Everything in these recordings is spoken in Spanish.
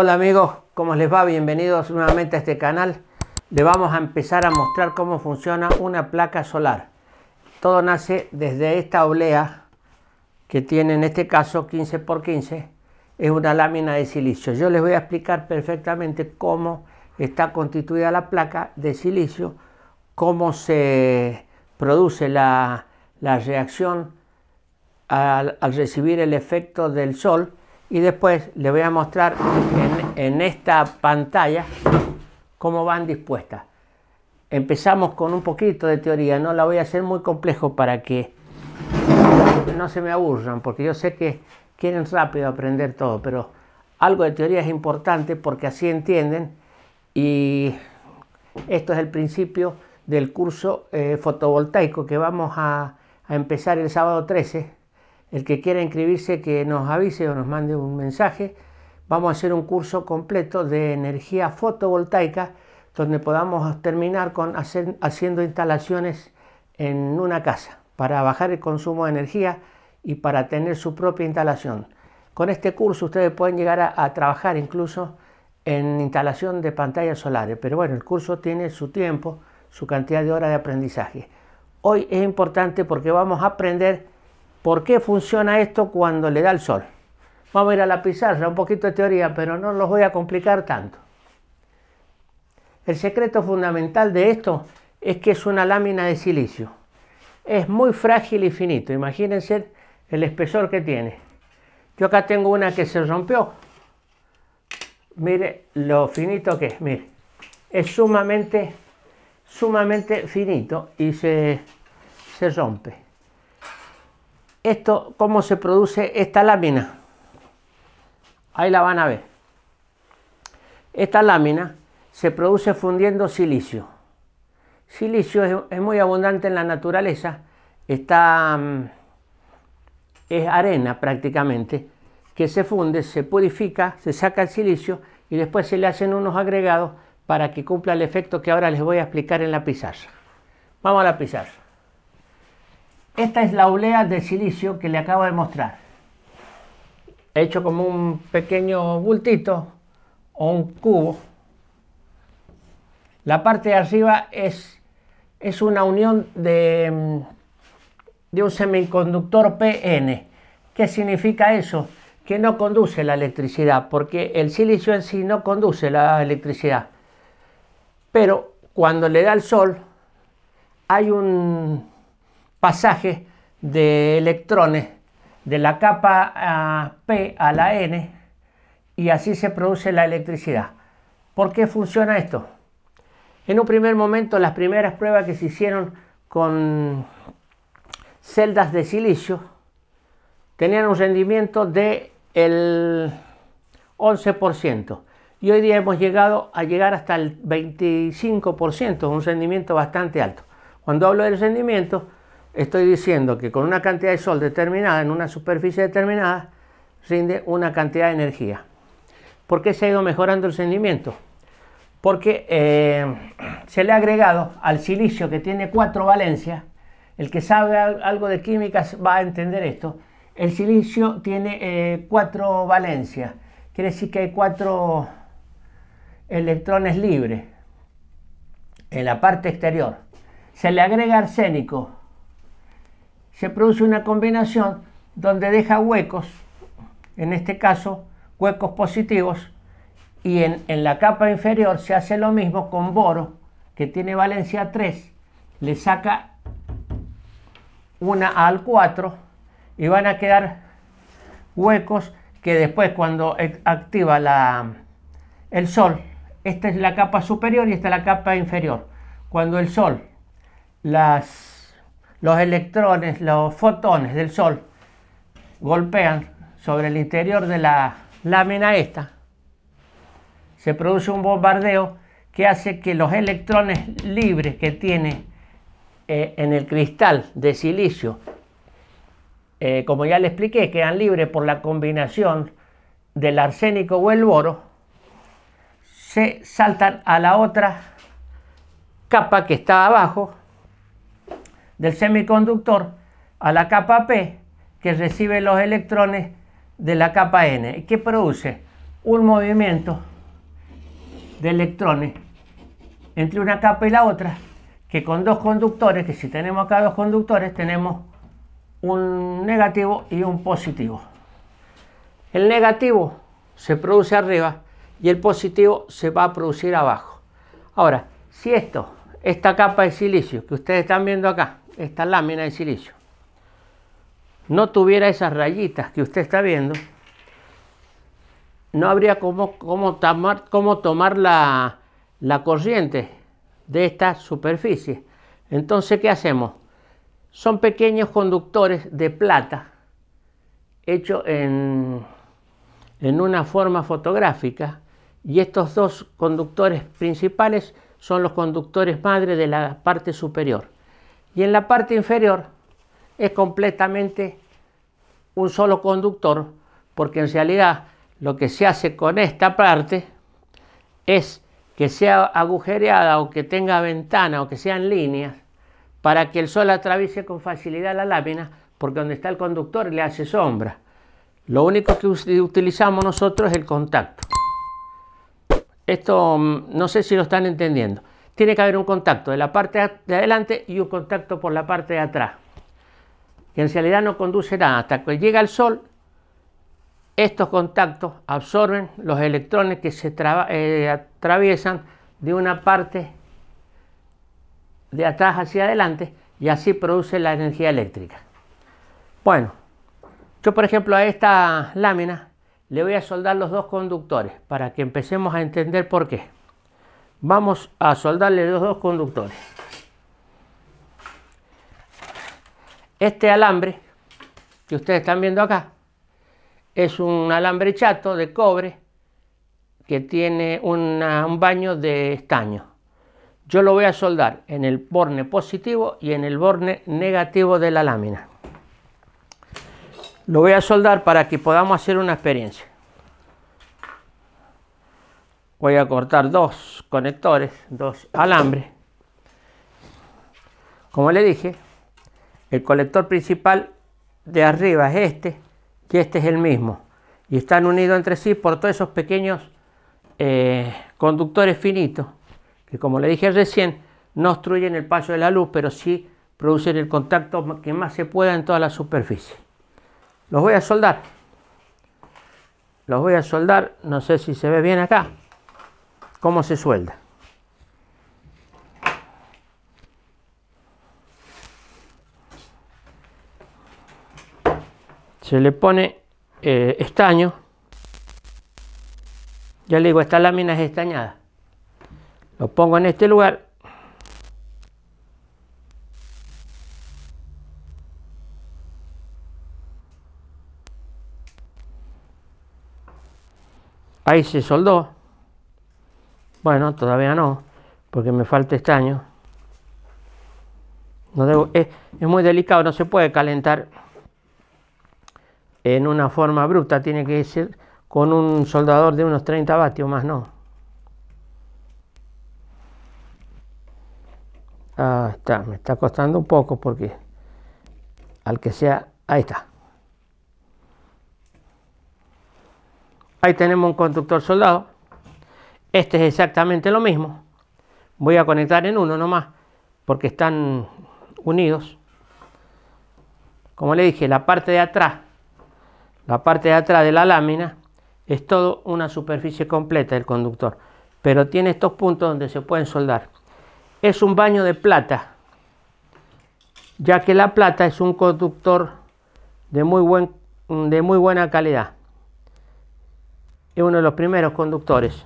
Hola amigos, ¿cómo les va? Bienvenidos nuevamente a este canal. Le vamos a empezar a mostrar cómo funciona una placa solar. Todo nace desde esta oblea que tiene en este caso 15x15. Es una lámina de silicio. Yo les voy a explicar perfectamente cómo está constituida la placa de silicio, cómo se produce la, reacción al recibir el efecto del sol y después les voy a mostrar en, esta pantalla cómo van dispuestas. Empezamos con un poquito de teoría, no la voy a hacer muy complejo para que no se me aburran, porque yo sé que quieren rápido aprender todo, pero algo de teoría es importante porque así entienden y esto es el principio del curso eh, fotovoltaico que vamos a, a empezar el sábado 13 el que quiera inscribirse, que nos avise o nos mande un mensaje. Vamos a hacer un curso completo de energía fotovoltaica donde podamos terminar con hacer, haciendo instalaciones en una casa para bajar el consumo de energía y para tener su propia instalación. Con este curso ustedes pueden llegar a, a trabajar incluso en instalación de pantallas solares, pero bueno, el curso tiene su tiempo, su cantidad de horas de aprendizaje. Hoy es importante porque vamos a aprender ¿Por qué funciona esto cuando le da el sol? Vamos a ir a la pizarra, un poquito de teoría, pero no los voy a complicar tanto. El secreto fundamental de esto es que es una lámina de silicio. Es muy frágil y finito, imagínense el espesor que tiene. Yo acá tengo una que se rompió. Mire lo finito que es, mire. Es sumamente, sumamente finito y se rompe esto, cómo se produce esta lámina. Ahí la van a ver. Esta lámina se produce fundiendo silicio. Silicio es, muy abundante en la naturaleza, está, mm, es arena prácticamente, que se funde, se purifica, se saca el silicio y después se le hacen unos agregados para que cumpla el efecto que ahora les voy a explicar en la pizarra. Vamos a la pizarra. Esta es la olea de silicio que le acabo de mostrar. He hecho como un pequeño bultito o un cubo. La parte de arriba es, es una unión de, mm, de un semiconductor PN. ¿Qué significa eso? Que no conduce la electricidad, porque el silicio en sí no conduce la electricidad. Pero cuando le da el sol, hay un pasaje de electrones de la capa P a la N y así se produce la electricidad. ¿Por qué funciona esto? En un primer momento, las primeras pruebas que se hicieron con celdas de silicio tenían un rendimiento de el 11% y hoy día hemos llegado a llegar hasta el 25%, un rendimiento bastante alto. Cuando hablo del rendimiento, estoy diciendo que con una cantidad de sol determinada en una superficie determinada rinde una cantidad de energía. ¿Por qué se ha ido mejorando el rendimiento? Porque eh, se le ha agregado al silicio que tiene cuatro valencias, el que sabe algo de químicas va a entender esto, el silicio tiene eh, cuatro valencias, quiere decir que hay cuatro electrones libres en la parte exterior. Se le agrega arsénico, se produce una combinación donde deja huecos, en este caso huecos positivos, y en, la capa inferior se hace lo mismo con boro, que tiene valencia 3, le saca una al 4 y van a quedar huecos que después cuando activa la, el sol, esta es la capa superior y esta es la capa inferior. Cuando el sol las los electrones, los fotones del Sol golpean sobre el interior de la lámina esta, se produce un bombardeo que hace que los electrones libres que tiene eh, en el cristal de silicio, eh, como ya le expliqué, quedan libres por la combinación del arsénico o el boro, se saltan a la otra capa que está abajo del semiconductor a la capa P que recibe los electrones de la capa N, que produce un movimiento de electrones entre una capa y la otra, que con dos conductores, que si tenemos acá dos conductores, tenemos un negativo y un positivo. El negativo se produce arriba y el positivo se va a producir abajo. Ahora, si esto, esta capa de silicio que ustedes están viendo acá, esta lámina de silicio no tuviera esas rayitas que usted está viendo, no habría como, tomar, tomar la, corriente de esta superficie. Entonces, ¿qué hacemos? Son pequeños conductores de plata hechos en, en una forma fotográfica y estos dos conductores principales son los conductores madre de la parte superior. Y en la parte inferior es completamente un solo conductor, porque en realidad lo que se hace con esta parte es que sea agujereada o que tenga ventana o que sean líneas para que el sol atraviese con facilidad la lámina, porque donde está el conductor le hace sombra. Lo único que utilizamos nosotros es el contacto. Esto mm, no sé si lo están entendiendo tiene que haber un contacto de la parte de adelante y un contacto por la parte de atrás. Que en realidad no conduce nada. Hasta que llega el sol, estos contactos absorben los electrones que se eh, atraviesan de una parte de atrás hacia adelante y así produce la energía eléctrica. Bueno, yo por ejemplo a esta lámina le voy a soldar los dos conductores para que empecemos a entender por qué vamos a soldarle los dos conductores. Este alambre que ustedes están viendo acá es un alambre chato de cobre que tiene un baño de estaño. Yo lo voy a soldar en el borne positivo y en el borne negativo de la lámina. Lo voy a soldar para que podamos hacer una experiencia voy a cortar dos conectores, dos alambres. Como le dije, el colector principal de arriba es este y este es el mismo. Y están unidos entre sí por todos esos pequeños eh, conductores finitos que como le dije recién, no obstruyen el paso de la luz, pero sí producen el contacto que más se pueda en toda la superficie. Los voy a soldar. Los voy a soldar, no sé si se ve bien acá. ¿Cómo se suelda? Se le pone eh, estaño. Ya le digo, esta lámina es estañada. Lo pongo en este lugar. Ahí se soldó. Bueno, todavía no, porque me falta estaño. No es, muy delicado, no se puede calentar en una forma bruta, tiene que ser con un soldador de unos 30 vatios, más no. Ah, está, me está costando un poco porque al que sea, ahí está. Ahí tenemos un conductor soldado. Este es exactamente lo mismo. Voy a conectar en uno nomás porque están unidos. Como le dije, la parte de atrás, la parte de atrás de la lámina es todo una superficie completa del conductor, pero tiene estos puntos donde se pueden soldar. Es un baño de plata, ya que la plata es un conductor de muy, de muy buena calidad. Es uno de los primeros conductores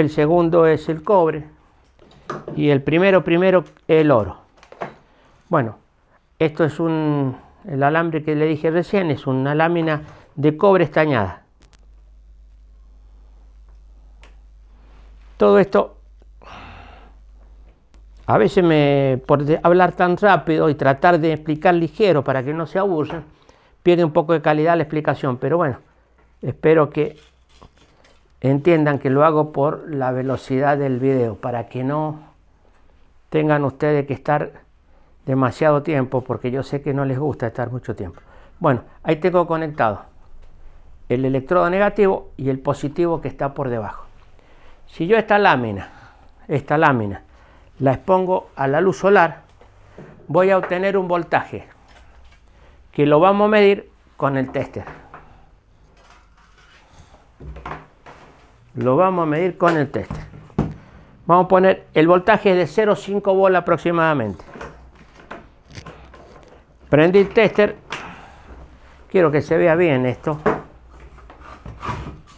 el segundo es el cobre y el primero primero el oro. Bueno, esto es un el alambre que le dije recién, es una lámina de cobre estañada. Todo esto a veces me por hablar tan rápido y tratar de explicar ligero para que no se aburran, pierde un poco de calidad la explicación, pero bueno, espero que entiendan que lo hago por la velocidad del video, para que no tengan ustedes que estar demasiado tiempo, porque yo sé que no les gusta estar mucho tiempo. Bueno, ahí tengo conectado el electrodo negativo y el positivo que está por debajo. Si yo esta lámina, esta lámina, la expongo a la luz solar, voy a obtener un voltaje que lo vamos a medir con el tester lo vamos a medir con el tester. Vamos a poner el voltaje de 0,5 volt aproximadamente. Prendí el tester. Quiero que se vea bien esto.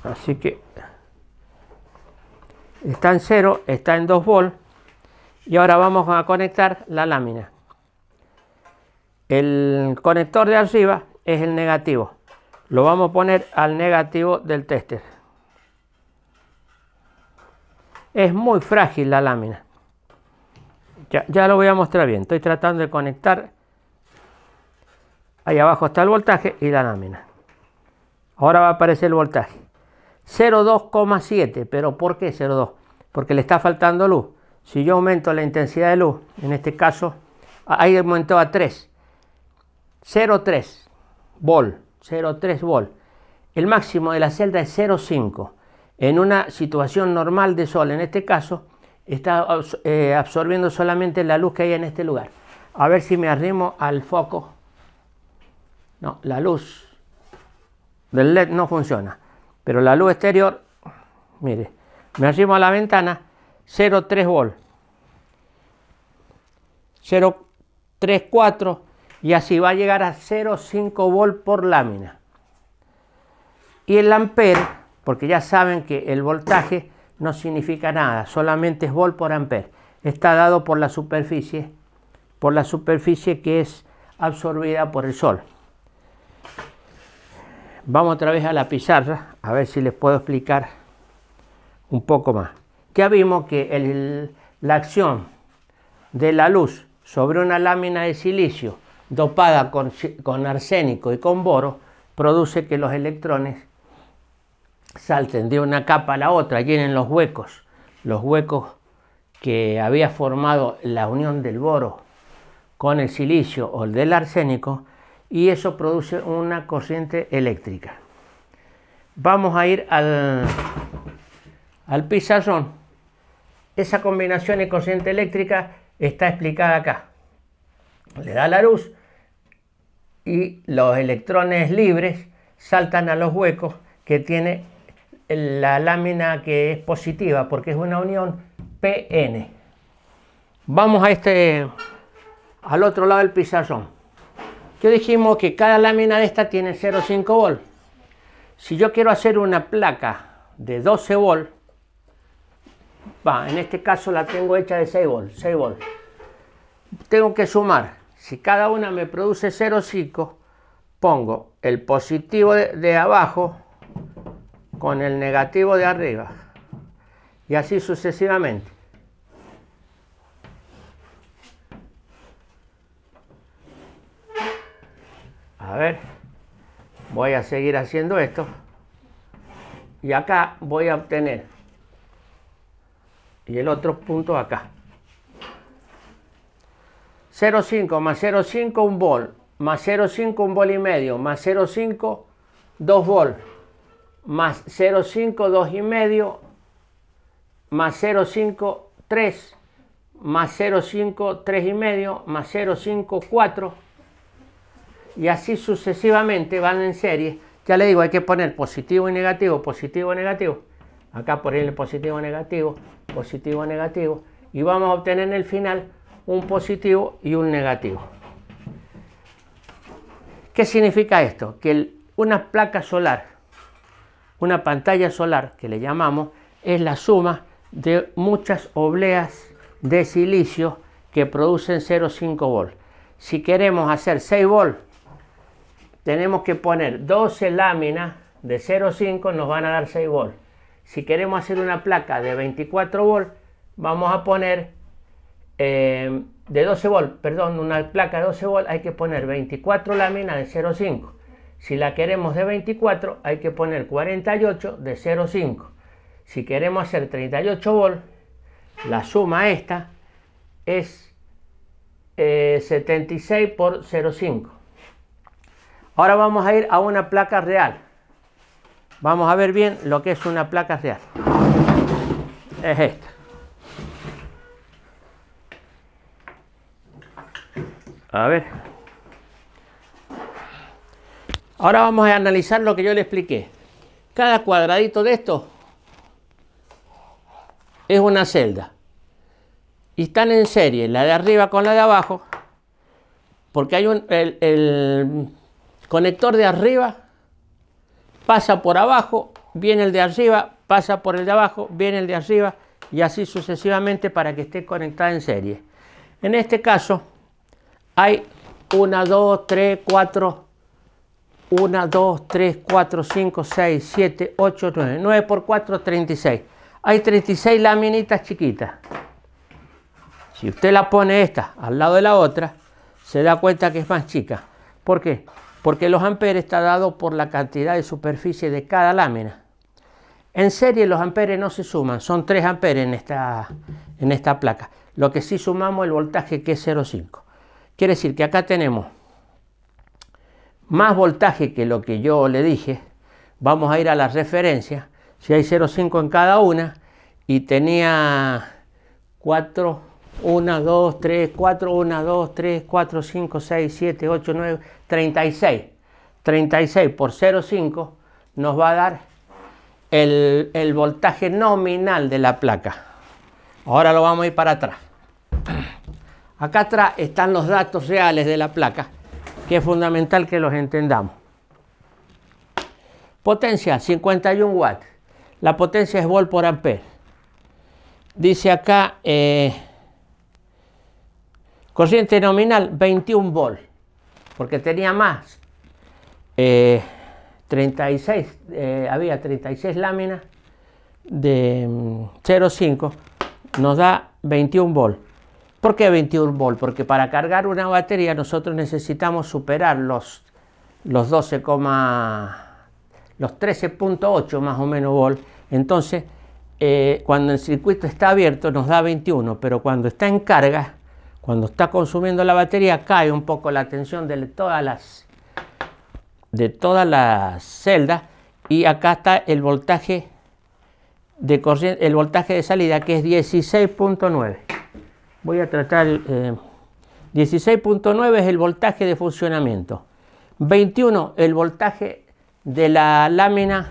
Así que está en 0, está en 2 volt. Y ahora vamos a conectar la lámina. El conector de arriba es el negativo. Lo vamos a poner al negativo del tester. Es muy frágil la lámina. Ya, lo voy a mostrar bien. Estoy tratando de conectar. Ahí abajo está el voltaje y la lámina. Ahora va a aparecer el voltaje. 0,2,7. ¿Pero por qué 0,2? Porque le está faltando luz. Si yo aumento la intensidad de luz, en este caso, ahí aumentó a 3. 0,3 volt. 0,3 volt. El máximo de la celda es 0,5. En una situación normal de sol, en este caso, está eh, absorbiendo solamente la luz que hay en este lugar. A ver si me arrimo al foco. No, la luz del LED no funciona. Pero la luz exterior, mire, me arrimo a la ventana, 0,3 volt. 0,34 y así va a llegar a 0,5 volt por lámina. Y el ampere porque ya saben que el voltaje no significa nada, solamente es volt por amper, Está dado por la superficie, por la superficie que es absorbida por el sol. Vamos otra vez a la pizarra, a ver si les puedo explicar un poco más. Ya vimos que la acción de la luz sobre una lámina de silicio dopada con arsénico y con boro produce que los electrones salten de una capa a la otra, llenen los huecos, los huecos que había formado la unión del boro con el silicio o el del arsénico y eso produce una corriente eléctrica. Vamos a ir al, al pizarrón. Esa combinación de corriente eléctrica está explicada acá. Le da la luz y los electrones libres saltan a los huecos que tiene la lámina que es positiva porque es una unión PN. Vamos a este, al otro lado del pizarrón. Yo dijimos que cada lámina de esta tiene 0,5 volt. Si yo quiero hacer una placa de 12 volt, va, en este caso la tengo hecha de 6 volt, 6 volt. Tengo que sumar, si cada una me produce 0,5, pongo el positivo de abajo con el negativo de arriba y así sucesivamente. A ver, voy a seguir haciendo esto y acá voy a obtener y el otro punto acá. 0,5 más 0,5 un bol, más 0,5 un bol y medio, más 0,5 dos bol más 0,5, 2,5, más 0,5, 3, más 0,5, 3,5, más 0,5, 4, y así sucesivamente van en serie. Ya le digo, hay que poner positivo y negativo, positivo y negativo. Acá ponerle positivo y negativo, positivo y negativo. Y vamos a obtener en el final un positivo y un negativo. ¿Qué significa esto? Que una placa solar una pantalla solar, que le llamamos, es la suma de muchas obleas de silicio que producen 0,5 volt. Si queremos hacer 6 volt, tenemos que poner 12 láminas de 0,5, nos van a dar 6 volt. Si queremos hacer una placa de 24 volt, vamos a poner eh, de 12 volt, perdón, una placa de 12 volt, hay que poner 24 láminas de 0,5. Si la queremos de 24, hay que poner 48 de 0,5. Si queremos hacer 38 volts, la suma esta es 76 eh, por 0,5. Ahora vamos a ir a una placa real. Vamos a ver bien lo que es una placa real. Es esta. A ver. Ahora vamos a analizar lo que yo le expliqué. Cada cuadradito de esto es una celda. Y están en serie, la de arriba con la de abajo, porque hay un, el, el conector de arriba pasa por abajo, viene el de arriba, pasa por el de abajo, viene el de arriba y así sucesivamente para que esté conectada en serie. En este caso hay una, dos, tres, cuatro. 1, 2, 3, 4, 5, 6, 7, 8, 9. 9 por 4, 36. Hay 36 laminitas chiquitas. Si usted la pone esta al lado de la otra, se da cuenta que es más chica. ¿Por qué? Porque los amperes está dado por la cantidad de superficie de cada lámina. En serie los amperes no se suman, son 3 amperes en esta, en esta placa. Lo que sí sumamos el voltaje que es 0,5. Quiere decir que acá tenemos más voltaje que lo que yo le dije, vamos a ir a las referencias. Si hay 0,5 en cada una y tenía 4, 1, 2, 3, 4, 1, 2, 3, 4, 5, 6, 7, 8, 9, 36. 36 por 0,5 nos va a dar el, el voltaje nominal de la placa. Ahora lo vamos a ir para atrás. Acá atrás están los datos reales de la placa que es fundamental que los entendamos. Potencia, 51 watts. La potencia es volt por amper. Dice acá, eh, corriente nominal 21 volt, porque tenía más. 36, eh, eh, había 36 láminas de 0,5, mm, nos da 21 volt. ¿Por qué 21 volt? Porque para cargar una batería nosotros necesitamos superar los, los 12, los 13.8 más o menos volt. Entonces, eh, cuando el circuito está abierto nos da 21, pero cuando está en carga, cuando está consumiendo la batería, cae un poco la tensión de todas las, de todas las celdas. Y acá está el voltaje de el voltaje de salida que es 16.9 voy a tratar, 16.9 eh, es el voltaje de funcionamiento, 21 el voltaje de la lámina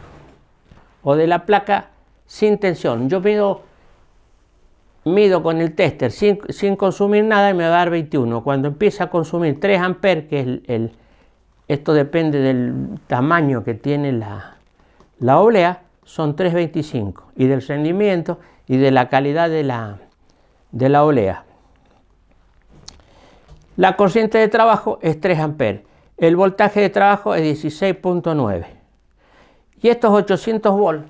o de la placa sin tensión. Yo mido, mido con el tester sin, consumir nada y me va a dar 21. Cuando empieza a consumir 3 amperes, que es el, esto depende del tamaño que tiene la, la oblea, son 3.25 y del rendimiento y de la calidad de la, de la olea. La corriente de trabajo es 3 amperes. El voltaje de trabajo es 16.9. Y estos 800 volts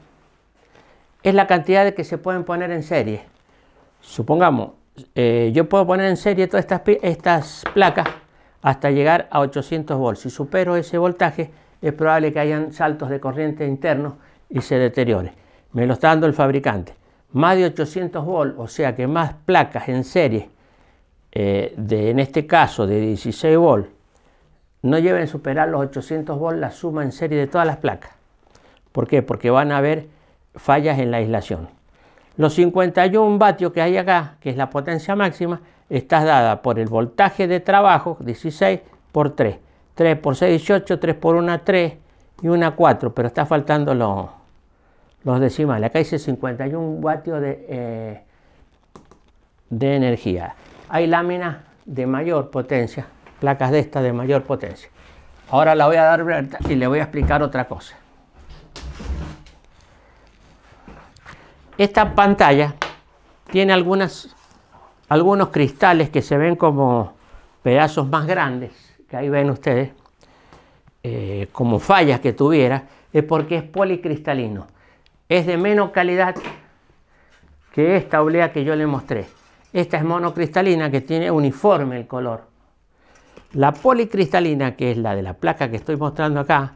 es la cantidad de que se pueden poner en serie. Supongamos, eh, yo puedo poner en serie todas estas, estas placas hasta llegar a 800 volts. Si supero ese voltaje, es probable que hayan saltos de corriente internos y se deteriore. Me lo está dando el fabricante más de 800 volts, o sea que más placas en serie, eh, de, en este caso de 16 volts, no lleven a superar los 800 volts la suma en serie de todas las placas. ¿Por qué? Porque van a haber fallas en la aislación. Los 51 vatios que hay acá, que es la potencia máxima, está dada por el voltaje de trabajo, 16 por 3. 3 por 6, 18, 3 por 1, 3 y 1, 4, pero está faltando los los decimales. Acá dice 51 vatios de, eh, de energía. Hay láminas de mayor potencia, placas de estas de mayor potencia. Ahora la voy a dar vuelta y le voy a explicar otra cosa. Esta pantalla tiene algunos cristales que se ven como pedazos más grandes, que ahí ven ustedes, eh, como fallas que tuviera, es porque es policristalino es de menos calidad que esta oblea que yo le mostré. Esta es monocristalina que tiene uniforme el color. La policristalina, que es la de la placa que estoy mostrando acá,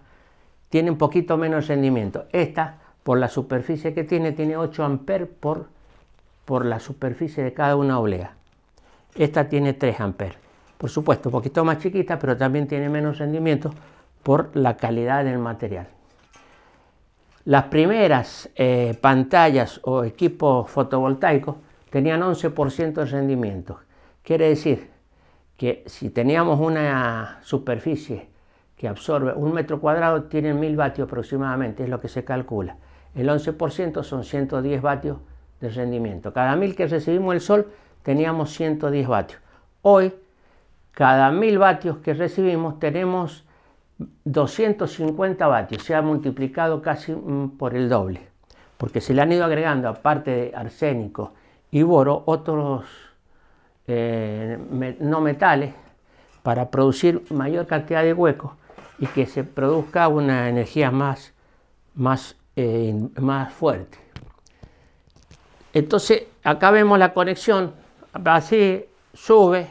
tiene un poquito menos rendimiento. Esta, por la superficie que tiene, tiene 8 amperes por, por la superficie de cada una oblea. Esta tiene 3 amperes. Por supuesto, un poquito más chiquita, pero también tiene menos rendimiento por la calidad del material. Las primeras eh, pantallas o equipos fotovoltaicos tenían 11% de rendimiento. Quiere decir que si teníamos una superficie que absorbe un metro cuadrado, tiene 1000 vatios aproximadamente, es lo que se calcula. El 11% son 110 vatios de rendimiento. Cada 1000 que recibimos el sol, teníamos 110 vatios. Hoy, cada 1000 vatios que recibimos, tenemos 250 vatios, se ha multiplicado casi mm, por el doble, porque se le han ido agregando, aparte de arsénico y boro, otros eh, no metales para producir mayor cantidad de huecos y que se produzca una energía más, más, eh, más fuerte. Entonces, acá vemos la conexión, así sube,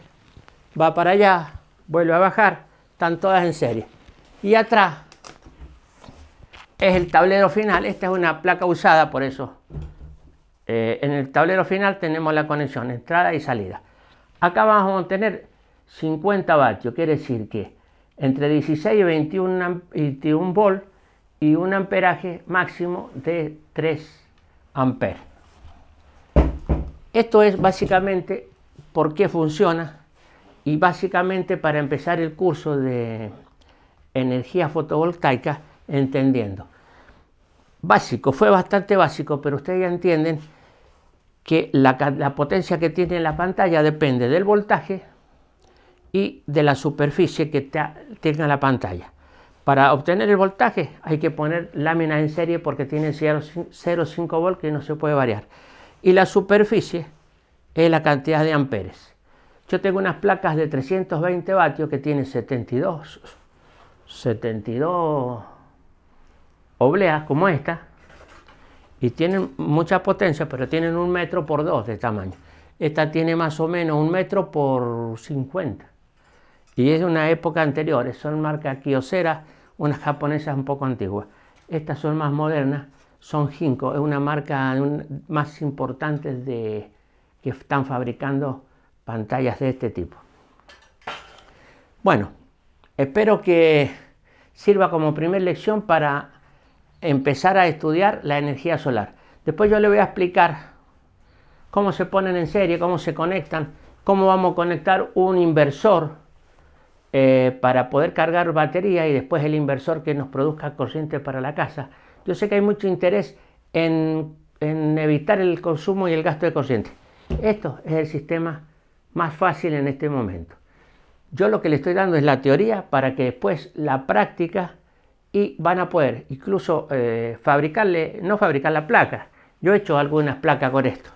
va para allá, vuelve a bajar, están todas en serie. Y atrás es el tablero final. Esta es una placa usada, por eso. Eh, en el tablero final tenemos la conexión entrada y salida. Acá vamos a tener 50 vatios, quiere decir que entre 16 y 21, 21 y un amperaje máximo de 3 amperes. Esto es básicamente por qué funciona y básicamente para empezar el curso de energía fotovoltaica, entendiendo. Básico, fue bastante básico, pero ustedes ya entienden que la, potencia que tiene la pantalla depende del voltaje y de la superficie que tenga la pantalla. Para obtener el voltaje hay que poner láminas en serie porque tienen 0,5 volts y no se puede variar. Y la superficie es la cantidad de amperes. Yo tengo unas placas de 320 vatios que tienen 72 72 obleas como esta y tienen mucha potencia, pero tienen un metro por dos de tamaño. Esta tiene más o menos un metro por 50 y es de una época anterior. Son marca Kyocera, unas japonesas un poco antiguas. Estas son más modernas, son Jinko, es una marca más importante de, que están fabricando pantallas de este tipo. Bueno, Espero que sirva como primer lección para empezar a estudiar la energía solar. Después yo le voy a explicar cómo se ponen en serie, cómo se conectan, cómo vamos a conectar un inversor eh, para poder cargar batería y después el inversor que nos produzca corriente para la casa. Yo sé que hay mucho interés en, en evitar el consumo y el gasto de corriente. Esto es el sistema más fácil en este momento. Yo lo que le estoy dando es la teoría para que después la práctica y van a poder incluso eh, fabricarle, no fabricar la placa. Yo he hecho algunas placas con esto.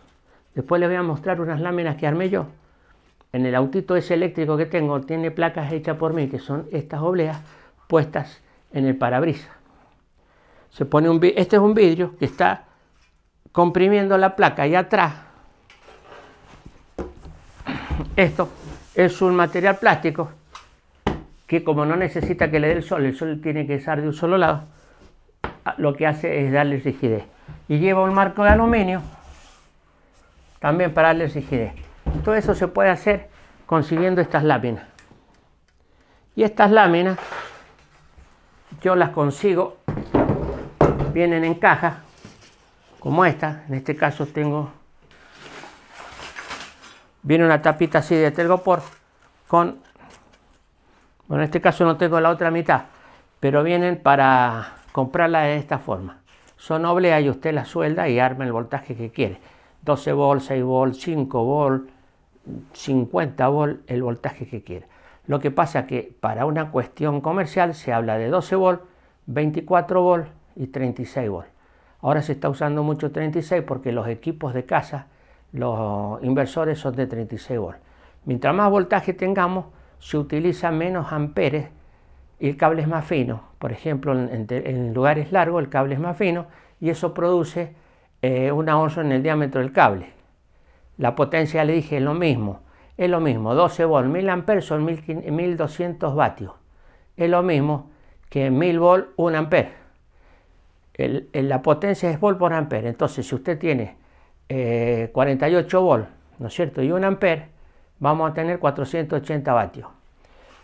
Después les voy a mostrar unas láminas que armé yo. En el autito ese eléctrico que tengo tiene placas hechas por mí, que son estas obleas puestas en el parabrisas. Se pone un este es un vidrio que está comprimiendo la placa y atrás esto es un material plástico que como no necesita que le dé el sol, el sol tiene que estar de un solo lado, ah, lo que hace es darle rigidez. Y lleva un marco de aluminio también para darle rigidez. Todo eso se puede hacer consiguiendo estas láminas. Y estas láminas yo las consigo, vienen en caja, como esta, en este caso tengo viene una tapita así de telgopor con, bueno, en este caso no tengo la otra mitad, pero vienen para comprarla de esta forma. Son obleas y usted la suelda y arma el voltaje que quiere. 12 v 6 v 5 v 50 volt, el voltaje que quiera. Lo que pasa que para una cuestión comercial se habla de 12 v 24 v y 36 v Ahora se está usando mucho 36 porque los equipos de casa los inversores son de 36 volts. Mientras más voltaje tengamos, se utiliza menos amperes y el cable es más fino. Por ejemplo, en, lugares largos el cable es más fino y eso produce eh, una onza en el diámetro del cable. La potencia, le dije, es lo mismo. Es lo mismo, 12 volts, 1000 amperes son 1200 vatios. Es lo mismo que 1000 volts, 1 amper. la potencia es volt por amper. Entonces, si usted tiene 48 eh, volts, ¿no es cierto? Y 1 ampere, vamos a tener 480 vatios.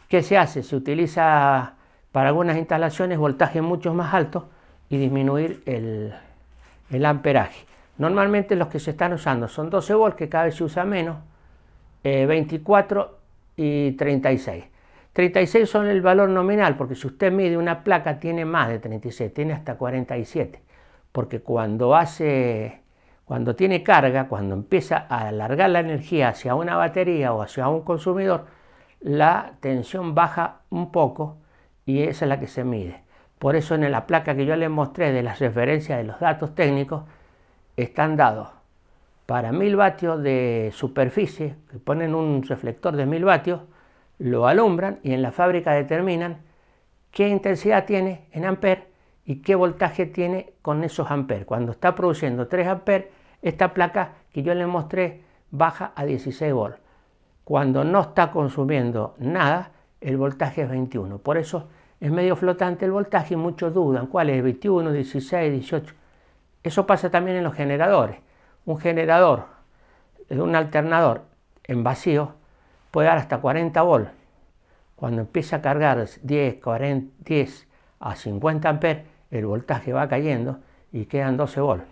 ¿Qué se hace? Se utiliza para algunas instalaciones voltaje mucho más alto y disminuir el, amperaje. Normalmente los que se están usando son 12 volts, que cada vez se usa menos, 24 eh, y 36. 36 son el valor nominal, porque si usted mide una placa tiene más de 36, tiene hasta 47, porque cuando hace cuando tiene carga, cuando empieza a alargar la energía hacia una batería o hacia un consumidor, la tensión baja un poco y esa es la que se mide. Por eso en la placa que yo les mostré de las referencias de los datos técnicos están dados para 1000 vatios de superficie, que ponen un reflector de 1000 vatios, lo alumbran y en la fábrica determinan qué intensidad tiene en amperes y qué voltaje tiene con esos amperes. Cuando está produciendo 3 amperes, esta placa que yo le mostré baja a 16 volts. Cuando no está consumiendo nada, el voltaje es 21. Por eso es medio flotante el voltaje y muchos dudan cuál es 21, 16, 18. Eso pasa también en los generadores. Un generador, eh, un alternador en vacío puede dar hasta 40 volts. Cuando empieza a cargar 10, 40, 10 a 50 amperes, el voltaje va cayendo y quedan 12 volts.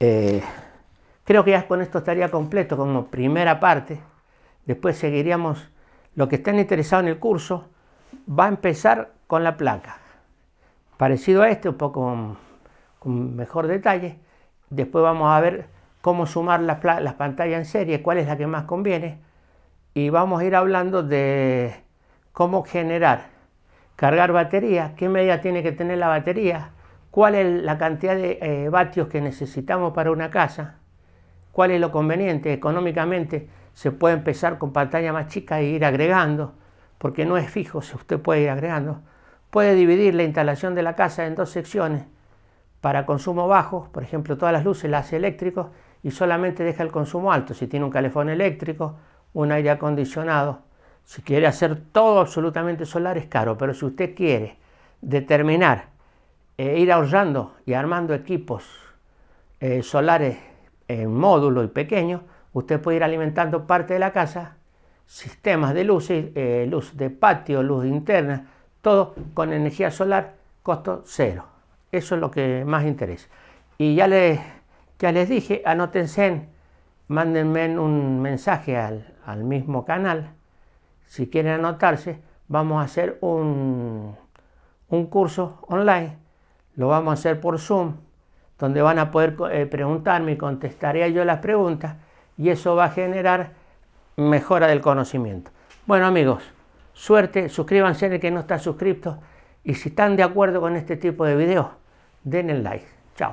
Eh, creo que ya con esto estaría completo como primera parte. Después seguiríamos. Los que estén interesados en el curso va a empezar con la placa. Parecido a este, un poco con mejor detalle. Después vamos a ver cómo sumar las, las pantallas en serie, cuál es la que más conviene. Y vamos a ir hablando de cómo generar Cargar batería, qué media tiene que tener la batería, cuál es la cantidad de eh, vatios que necesitamos para una casa, cuál es lo conveniente económicamente. Se puede empezar con pantalla más chica e ir agregando, porque no es fijo, si usted puede ir agregando. Puede dividir la instalación de la casa en dos secciones. Para consumo bajo, por ejemplo, todas las luces las hace eléctricos y solamente deja el consumo alto. Si tiene un calefón eléctrico, un aire acondicionado si quiere hacer todo absolutamente solar es caro, pero si usted quiere determinar e ir ahorrando y armando equipos eh, solares en módulo y pequeños, usted puede ir alimentando parte de la casa, sistemas de luces, eh, luz de patio, luz interna, todo con energía solar, costo cero. Eso es lo que más interesa. Y ya les, ya les dije, anótense, mándenme un mensaje al, al mismo canal si quieren anotarse, vamos a hacer un, un curso online. Lo vamos a hacer por Zoom, donde van a poder eh, preguntarme y contestaré yo las preguntas y eso va a generar mejora del conocimiento. Bueno amigos, suerte, suscríbanse en el que no está suscrito y si están de acuerdo con este tipo de videos, den el like. Chao.